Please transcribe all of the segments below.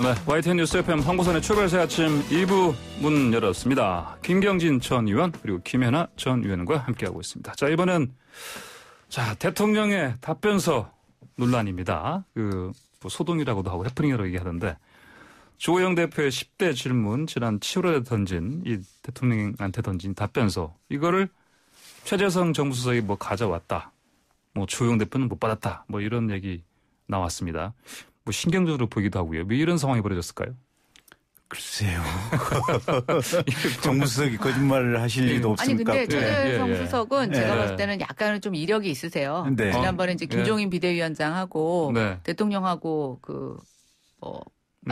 네, YTN 뉴스 FM 황고선의 출발새 아침 2부 문 열었습니다. 김경진 전 의원 그리고 김혜나 전 의원과 함께하고 있습니다. 자 이번엔 자 대통령의 답변서 논란입니다. 그뭐 소동이라고도 하고 해프닝이라고 얘기하던데 조호영 대표의 10대 질문 지난 7월에 던진 이 대통령한테 던진 답변서 이거를 최재성 정부수석이 뭐 가져왔다. 뭐 조용 대표는 못 받았다. 뭐 이런 얘기 나왔습니다. 뭐 신경전으로 보기도 하고요. 왜 뭐 이런 상황이 벌어졌을까요? 글쎄요. 뭐 정무수석이 거짓말을 하실 네. 리도 없으니까. 아니 근데 최재성 예, 예, 예. 수석은 제가 봤을 때는 약간은 좀 이력이 있으세요. 네. 지난번에 이제 어? 김종인 비대위원장하고 네. 대통령하고 그뭐 네.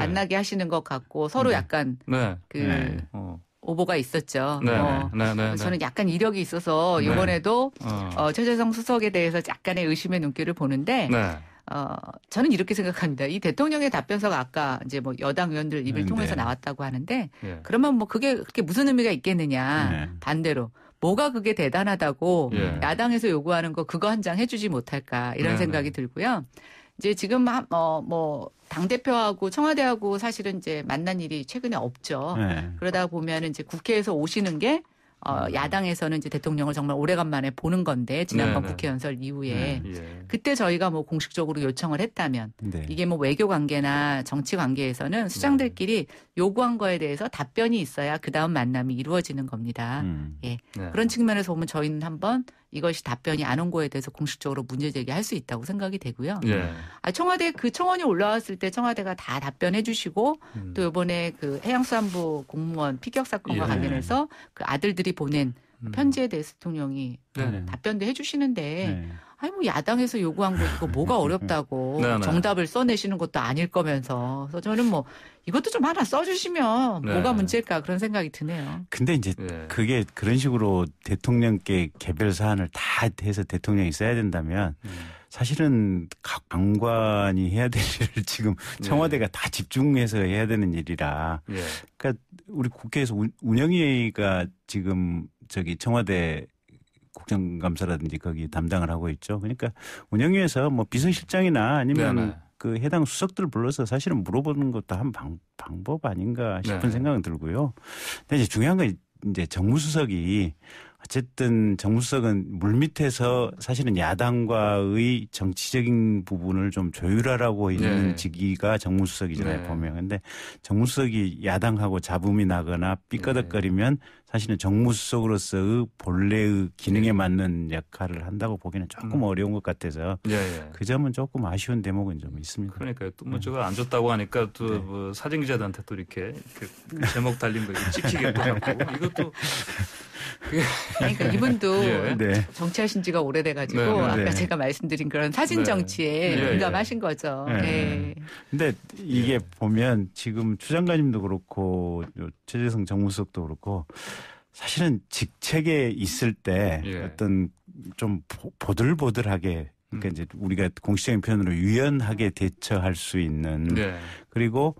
만나게 하시는 것 같고 서로 네. 약간 네. 그 어. 오보가 있었죠. 네, 어. 네, 네, 저는 약간 이력이 있어서 이번에도 어. 어. 최재성 수석에 대해서 약간의 의심의 눈길을 보는데 어, 저는 이렇게 생각합니다. 이 대통령의 답변서가 아까 이제 뭐 여당 의원들 입을 음, 네. 통해서 나왔다고 하는데 네. 그러면 뭐 그게 그렇게 무슨 의미가 있겠느냐 네. 반대로 뭐가 그게 대단하다고 예. 야당에서 요구하는 거 그거 한 장 해주지 못할까 이런 네, 생각이 네. 들고요. 이제 지금 어뭐 당대표하고 청와대하고 사실은 이제 만난 일이 최근에 없죠. 네. 그러다 보면 이제 국회에서 오시는 게 어, 음. 야당에서는 이제 대통령을 정말 오래간만에 보는 건데 지난번 네네. 네. 국회 연설 이후에 네. 예. 그때 저희가 뭐 공식적으로 요청을 했다면 네. 이게 뭐 외교 관계나 정치 관계에서는 수장들끼리 네. 요구한 거에 대해서 답변이 있어야 그 다음 만남이 이루어지는 겁니다. 음. 예. 네. 그런 측면에서 보면 저희는 한번 이것이 답변이 안 온 거에 대해서 공식적으로 문제 제기할 수 있다고 생각이 되고요. 예. 아, 청와대 그 청원이 올라왔을 때 청와대가 다 답변해 주시고 음. 또 이번에 그 해양수산부 공무원 피격 사건과 예. 관련해서 그 아들들이 보낸 음. 편지에 대해서 대통령이 네. 답변도 해주시는데 네. 아니 뭐 야당에서 요구한 거 이거 뭐가 음, 음, 음. 어렵다고 네, 네. 정답을 써내시는 것도 아닐 거면서 그래서 저는 뭐 이것도 좀 하나 써주시면 네. 뭐가 문제일까 그런 생각이 드네요. 근데 이제 예. 그게 그런 식으로 대통령께 개별 사안을 다 해서 대통령이 써야 된다면 사실은 각관관이 해야 될 일을 지금 네. 청와대가 다 집중해서 해야 되는 일이라 예. 그러니까 우리 국회에서 운영위가 지금 저기 청와대 국정감사라든지 거기 담당을 하고 있죠. 그러니까 운영위에서 뭐 비서실장이나 아니면 네네. 네. 그 해당 수석들을 불러서 사실은 물어보는 것도 한 방, 법 아닌가 싶은 네. 생각은 들고요. 근데 이제 중요한 건 이제 정무수석이 어쨌든 정무수석은 물밑에서 사실은 야당과의 정치적인 부분을 좀 조율하라고 있는 네. 직위가 정무수석이잖아요 네. 보면. 근데 정무수석이 야당하고 잡음이 나거나 삐까덕거리면 네. 사실은 정무수석으로서의 본래의 기능에 네. 맞는 역할을 한다고 보기는 조금 음. 어려운 것 같아서 예, 예. 그 점은 조금 아쉬운 대목은 좀 있습니다. 그러니까요. 또뭐 제가 네. 안좋다고 하니까 또뭐 사진 기자들한테 또 이렇게, 그 제목 달린 거 찍히게 또 하고 이것도 그, 그러니까 이분도 예. 네. 정치하신 지가 오래돼가지고 네. 네, 네. 아까 네. 제가 말씀드린 그런 사진 네. 정치에 예, 예. 민감하신 거죠. 네. 예. 근데 이게 보면 지금 추 장관님도 그렇고 최재성 정무수석도 그렇고 사실은 직책에 있을 때 어떤 좀 보들보들하게 그러니까 음. 이제 우리가 공식적인 표현으로 유연하게 대처할 수 있는 그리고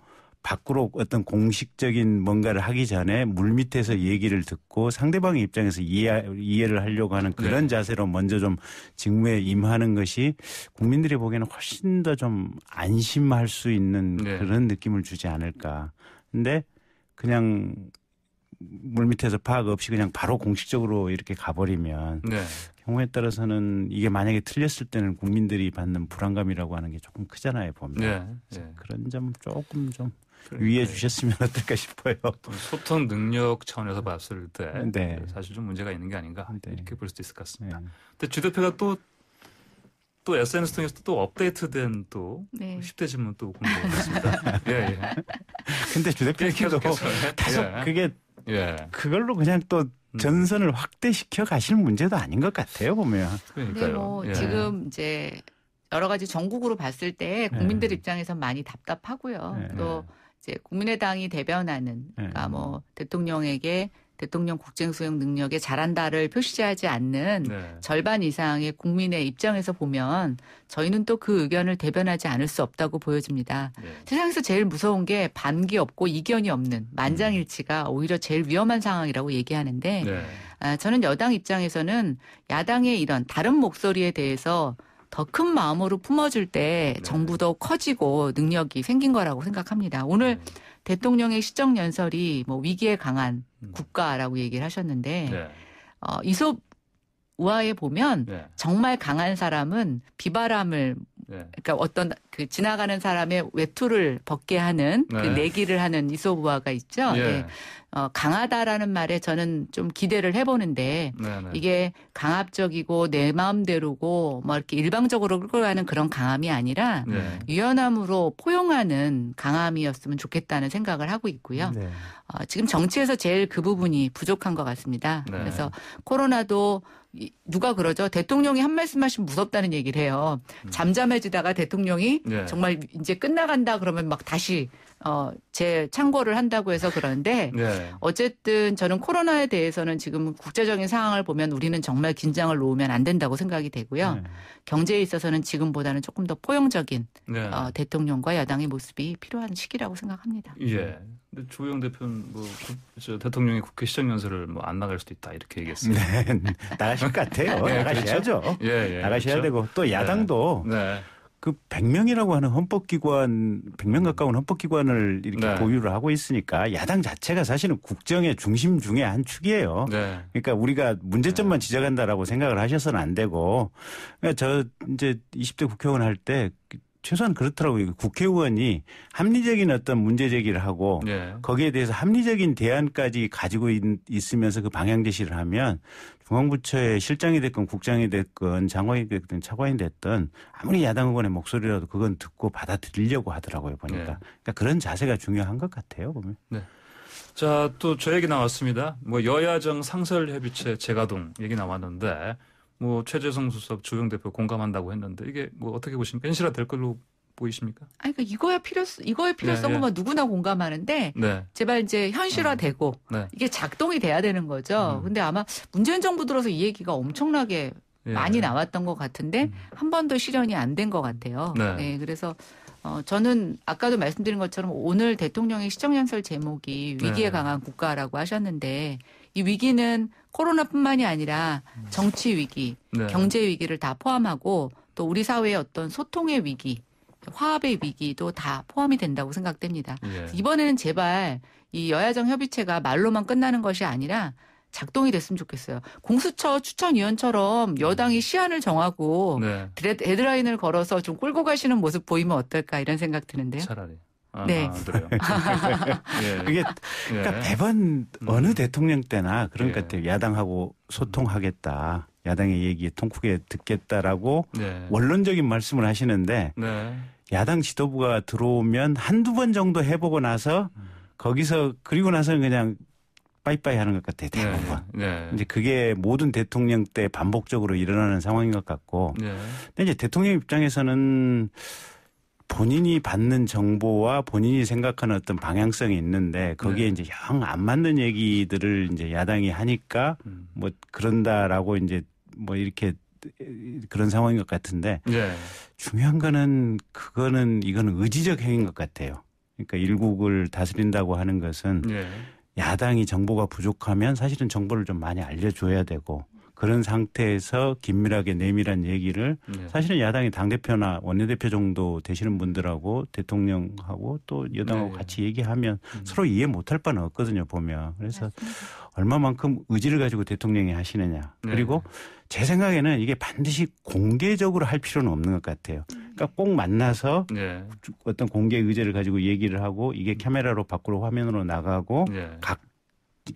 밖으로 어떤 공식적인 뭔가를 하기 전에 물 밑에서 얘기를 듣고 상대방의 입장에서 이해, 이해를 하려고 하는 그런 네. 자세로 먼저 좀 직무에 임하는 것이 국민들이 보기에는 훨씬 더 좀 안심할 수 있는 네. 그런 느낌을 주지 않을까. 근데 그냥 물 밑에서 파악 없이 그냥 바로 공식적으로 이렇게 가버리면 네. 경우에 따라서는 이게 만약에 틀렸을 때는 국민들이 받는 불안감이라고 하는 게 조금 크잖아요 보면 네. 네. 그런 점 조금 좀 그러니까요. 위해 주셨으면 어떨까 싶어요. 소통 능력 차원에서 봤을 때 네. 사실 좀 문제가 있는 게 아닌가 네. 이렇게 볼 수도 있을 것 같습니다. 네. 근데 주 대표가 또또 SNS 통해서 또 업데이트된 또 네. 10대 질문 또 공부했습니다. 예, 예. 근데 주 대표님도 예, 계속 예. 그게 예. 그걸로 그냥 또 음. 전선을 확대시켜 가실 문제도 아닌 것 같아요 보면. 그러니까요. 뭐 예. 지금 이제 여러 가지 전국으로 봤을 때 네. 국민들 네. 입장에선 많이 답답하고요. 네. 또 네. 이제 국민의당이 대변하는 네. 그러니까 뭐 대통령에게 대통령 국정 수행 능력에 잘한다를 표시하지 않는 네. 절반 이상의 국민의 입장에서 보면 저희는 또 그 의견을 대변하지 않을 수 없다고 보여집니다. 네. 세상에서 제일 무서운 게 반기 없고 이견이 없는 만장일치가 음. 오히려 제일 위험한 상황이라고 얘기하는데 네. 아, 저는 여당 입장에서는 야당의 이런 다른 목소리에 대해서 더큰 마음으로 품어줄 때 네. 정부도 커지고 능력이 생긴 거라고 생각합니다. 오늘 네. 대통령의 시정 연설이 뭐 위기에 강한 음. 국가라고 얘기를 하셨는데 네. 어, 이솝 우화에 보면 네. 정말 강한 사람은 비바람을 네. 그러니까 어떤 그 지나가는 사람의 외투를 벗게 하는 그 네. 내기를 하는 이솝 우화가 있죠. 예. 네. 어, 강하다라는 말에 저는 좀 기대를 해보는데 네네. 네. 이게 강압적이고 내 마음대로고 뭐 이렇게 일방적으로 끌고 가는 그런 강함이 아니라 네. 유연함으로 포용하는 강함이었으면 좋겠다는 생각을 하고 있고요. 네. 어, 지금 정치에서 제일 그 부분이 부족한 것 같습니다. 네. 그래서 코로나도 누가 그러죠? 대통령이 한 말씀 하시면 무섭다는 얘기를 해요. 음. 잠잠해지다가 대통령이 네. 정말 이제 끝나간다 그러면 막 다시 어, 제 참고를 한다고 해서 그런데 네. 어쨌든 저는 코로나에 대해서는 지금 국제적인 상황을 보면 우리는 정말 긴장을 놓으면 안 된다고 생각이 되고요. 네. 경제에 있어서는 지금보다는 조금 더 포용적인 네. 어, 대통령과 야당의 모습이 필요한 시기라고 생각합니다. 예. 근데 조영 대표는 뭐 국, 대통령이 국회 시정연설을 뭐 안 나갈 수도 있다 이렇게 얘기했어요. 네. 나가실 것 같아요. 네, 그렇죠? 나가셔야죠. 예, 예, 나가셔야 그렇죠? 되고 또 야당도 네. 네. 그 100명이라고 하는 헌법기관, 100명 음. 가까운 헌법기관을 이렇게 네. 보유를 하고 있으니까 야당 자체가 사실은 국정의 중심 중에 한 축이에요. 네. 그러니까 우리가 문제점만 지적한다라고 생각을 하셔서는 안 되고, 그러니까 저 이제 20대 국회의원 할때 최소한 그렇더라고요. 국회의원이 합리적인 어떤 문제 제기를 하고 네. 거기에 대해서 합리적인 대안까지 가지고 있, 으면서그 방향 제시를 하면 중앙부처의 실장이 됐건 국장이 됐건 장관이 됐든 차관이 됐든 아무리 야당 의원의 목소리라도 그건 듣고 받아들이려고 하더라고요 보니까 네. 그러니까 그런 자세가 중요한 것 같아요 보면. 네. 자또 저 얘기 나왔습니다. 뭐 여야정 상설협의체 재가동 얘기 나왔는데 뭐 최재성 수석, 주영 대표 공감한다고 했는데 이게 뭐 어떻게 보십니까? 현실화 될 걸로 보이십니까? 아니 그러니까 이거야 필요 이거의 네, 필요성은 네, 예. 뭐 누구나 공감하는데 네. 제발 이제 현실화되고 음. 네. 이게 작동이 돼야 되는 거죠. 음. 근데 아마 문재인 정부 들어서 이 얘기가 엄청나게 예. 많이 나왔던 것 같은데 음. 한 번도 실현이 안 된 것 같아요. 네. 네 그래서 어, 저는 아까도 말씀드린 것처럼 오늘 대통령의 시정연설 제목이 네. 위기에 네. 강한 국가라고 하셨는데 이 위기는 코로나뿐만이 아니라 음. 정치 위기, 네. 경제 위기를 다 포함하고 또 우리 사회의 어떤 소통의 위기, 화합의 위기도 다 포함이 된다고 생각됩니다. 예. 이번에는 제발 이 여야정 협의체가 말로만 끝나는 것이 아니라 작동이 됐으면 좋겠어요. 공수처 추천위원처럼 음. 여당이 시안을 정하고 네. 데드라인을 걸어서 좀 끌고 가시는 모습 보이면 어떨까 이런 생각 드는데요. 차라리. 아, 네. 아, 그요 예. 예. 그게 그러니까 매번 예. 음. 어느 대통령 때나 그런 것 같아요. 야당하고 소통하겠다. 야당의 얘기 통크게 듣겠다라고 네. 원론적인 말씀을 하시는데 네. 야당 지도부가 들어오면 한두 번 정도 해보고 나서 거기서 그리고 나서는 그냥 빠이빠이 하는 것 같아요. 네. 대부분. 네. 이제 그게 모든 대통령 때 반복적으로 일어나는 상황인 것 같고. 네. 근데 이제 대통령 입장에서는 본인이 받는 정보와 본인이 생각하는 어떤 방향성이 있는데 거기에 네. 이제 영안 맞는 얘기들을 이제 야당이 하니까 음. 뭐 그런다라고 이제 뭐 이렇게 그런 상황인 것 같은데 네. 중요한 거는 그거는 이거는 의지적 행위인 것 같아요. 그러니까 일국을 다스린다고 하는 것은 네. 야당이 정보가 부족하면 사실은 정보를 좀 많이 알려줘야 되고 그런 상태에서 긴밀하게 내밀한 얘기를 네. 사실은 야당의 당대표나 원내대표 정도 되시는 분들하고 대통령하고 또 여당하고 네. 같이 얘기하면 음. 서로 이해 못할 바는 없거든요, 보면. 그래서 맞습니다. 얼마만큼 의지를 가지고 대통령이 하시느냐. 네. 그리고 제 생각에는 이게 반드시 공개적으로 할 필요는 없는 것 같아요. 그러니까 음. 꼭 만나서 네. 어떤 공개 의제를 가지고 얘기를 하고 이게 음. 카메라로 밖으로 화면으로 나가고 네. 각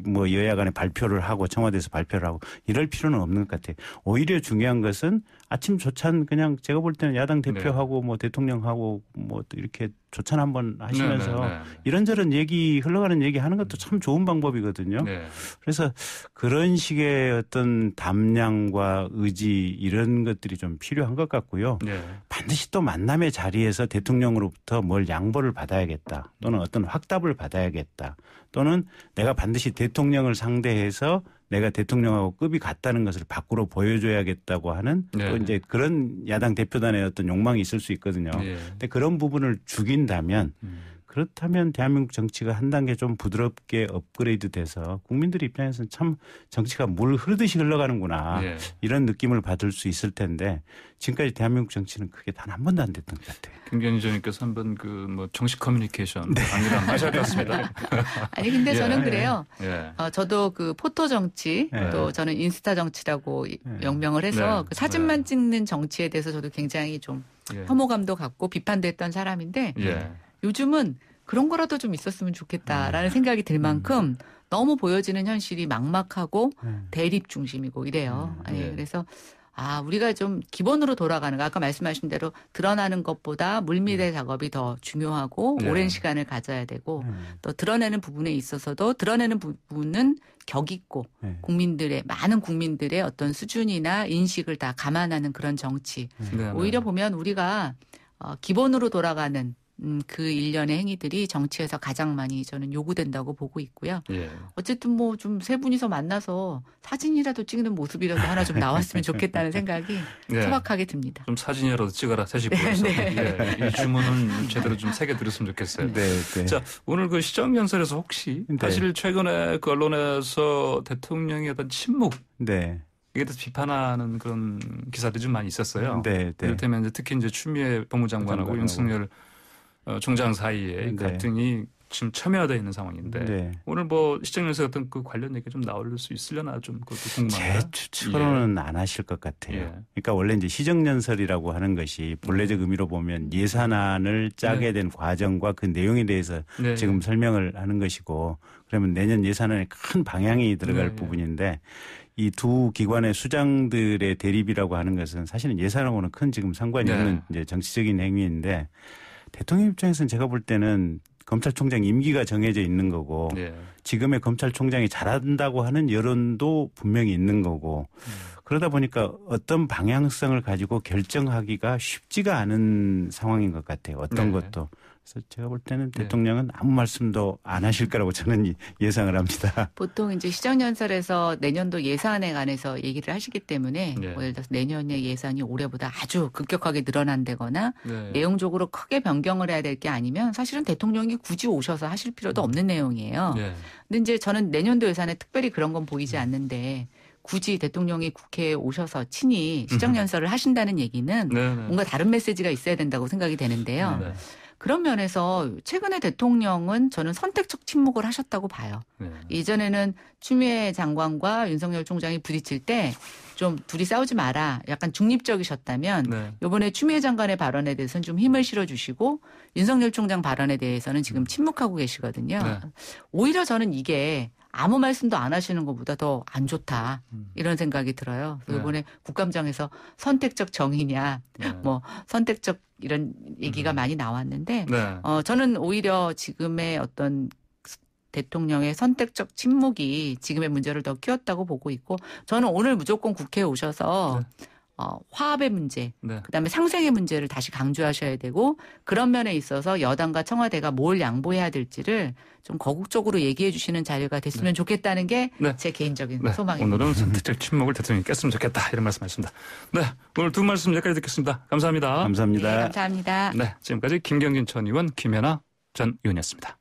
뭐 여야 간에 발표를 하고 청와대에서 발표를 하고 이럴 필요는 없는 것 같아요. 오히려 중요한 것은 아침 조찬 그냥 제가 볼 때는 야당 네. 대표하고 네. 뭐 대통령하고 뭐 이렇게 조찬 한번 네, 하시면서 네, 네, 네, 이런저런 얘기 흘러가는 얘기 하는 것도 참 좋은 방법이거든요. 그래서 그런 식의 어떤 담량과 의지 이런 것들이 좀 필요한 것 같고요. 반드시 또 만남의 자리에서 대통령으로부터 뭘 양보를 받아야겠다 또는 어떤 확답을 받아야겠다 또는 내가 반드시 대통령을 상대해서 내가 대통령하고 급이 같다는 것을 밖으로 보여줘야겠다고 하는 네. 또 이제 그런 야당 대표단의 어떤 욕망이 있을 수 있거든요. 네. 근데 그런 부분을 죽인다면 음. 그렇다면 대한민국 정치가 한 단계 좀 부드럽게 업그레이드 돼서 국민들 입장에서는 참 정치가 물 흐르듯이 흘러가는구나 예. 이런 느낌을 받을 수 있을 텐데 지금까지 대한민국 정치는 그게 단 한 번도 안 됐던 것 같아요. 김경희 전님께서 한 번 그 뭐 정식 커뮤니케이션 네. 강의를 하셨습니다 아니 근데 저는 예. 그래요. 예. 어, 저도 그 포토 정치 네. 또 저는 인스타 정치라고 네. 명명을 해서 네. 그 사진만 찍는 정치에 대해서 저도 굉장히 좀 예. 혐오감도 갖고 비판됐던 사람인데 예. 요즘은 그런 거라도 좀 있었으면 좋겠다라는 네. 생각이 들 음. 만큼 너무 보여지는 현실이 막막하고 네. 대립 중심이고 이래요. 음, 예, 네. 그래서 아, 우리가 좀 기본으로 돌아가는 거. 아까 말씀하신 대로 드러나는 것보다 물밑의 네. 작업이 더 중요하고 네. 오랜 시간을 가져야 되고 네. 또 드러내는 부분에 있어서도 드러내는 부분은 격 있고 네. 국민들의 많은 국민들의 어떤 수준이나 인식을 다 감안하는 그런 정치. 오히려 보면 우리가 어, 기본으로 돌아가는 음, 그 일련의 행위들이 정치에서 가장 많이 저는 요구된다고 보고 있고요. 예. 어쨌든 뭐 좀 세 분이서 만나서 사진이라도 찍는 모습이라도 하나 좀 나왔으면 좋겠다는 생각이 네. 소박하게 듭니다. 좀 사진이라도 찍어라 셋이 모여서 네, 네. 예, 이 주문은 제대로 좀 새겨 들었으면 좋겠어요. 네, 네, 자 오늘 그 시정 연설에서 혹시 네. 사실 최근에 그 언론에서 대통령의 어떤 침묵 네. 이게 또 비판하는 그런 기사들이 좀 많이 있었어요. 네, 네. 이를테면 이제 특히 이제 추미애 법무장관하고 윤석열 어, 총장 사이에 네. 갈등이 지금 첨예화되어 있는 상황인데 네. 오늘 뭐 시장에서 어떤 그 관련 얘기 좀 나올 수 있으려나 좀 그것도 궁금합니다. 제 추측으로는 예. 안 하실 것 같아요. 예. 그러니까 원래 이제 시정연설이라고 하는 것이 본래적 네. 의미로 보면 예산안을 네. 짜게 네. 된 과정과 그 내용에 대해서 네. 지금 설명을 하는 것이고 그러면 내년 예산안에 큰 방향이 들어갈 네. 부분인데 이 두 기관의 수장들의 대립이라고 하는 것은 사실은 예산하고는 큰 지금 상관이 없는 이제 정치적인 행위인데 대통령 입장에서는 제가 볼 때는 검찰총장 임기가 정해져 있는 거고 네. 지금의 검찰총장이 잘한다고 하는 여론도 분명히 있는 거고 음. 그러다 보니까 어떤 방향성을 가지고 결정하기가 쉽지가 않은 상황인 것 같아요. 어떤 네. 것도 그래서 제가 볼 때는 네. 대통령은 아무 말씀도 안 하실 거라고 저는 예상을 합니다. 보통 이제 시정연설에서 내년도 예산에 관해서 얘기를 하시기 때문에 네. 뭐 예를 들어서 내년의 예산이 올해보다 아주 급격하게 늘어난다거나 네. 내용적으로 크게 변경을 해야 될 게 아니면 사실은 대통령이 굳이 오셔서 하실 필요도 없는 내용이에요. 네. 근데 이제 저는 내년도 예산에 특별히 그런 건 보이지 않는데 굳이 대통령이 국회에 오셔서 친히 시정연설을 하신다는 얘기는 네, 네. 뭔가 다른 메시지가 있어야 된다고 생각이 되는데요. 그런 면에서 최근에 대통령은 저는 선택적 침묵을 하셨다고 봐요. 네. 이전에는 추미애 장관과 윤석열 총장이 부딪힐 때 좀 둘이 싸우지 마라. 약간 중립적이셨다면 네. 이번에 추미애 장관의 발언에 대해서는 좀 힘을 실어주시고 윤석열 총장 발언에 대해서는 지금 음. 침묵하고 계시거든요. 네. 오히려 저는 이게 아무 말씀도 안 하시는 것보다 더 안 좋다 음. 이런 생각이 들어요. 네. 이번에 국감장에서 선택적 정의냐, 네. 뭐 선택적 이런 얘기가 음. 많이 나왔는데, 네. 어 저는 오히려 지금의 어떤 대통령의 선택적 침묵이 지금의 문제를 더 키웠다고 보고 있고, 저는 오늘 무조건 국회에 오셔서 네. 어, 화합의 문제, 네. 그다음에 상생의 문제를 다시 강조하셔야 되고 그런 면에 있어서 여당과 청와대가 뭘 양보해야 될지를 좀 거국적으로 얘기해 주시는 자료가 됐으면 네. 좋겠다는 게제 네. 개인적인 네. 소망입니다. 오늘은 선택적 침묵을 대통령이 깼으면 좋겠다 이런 말씀하십니다 네, 오늘 두 말씀 여기까지 듣겠습니다. 감사합니다. 감사합니다. 네, 감사합니다. 네, 지금까지 김경진 전 의원, 김혜아전 의원이었습니다.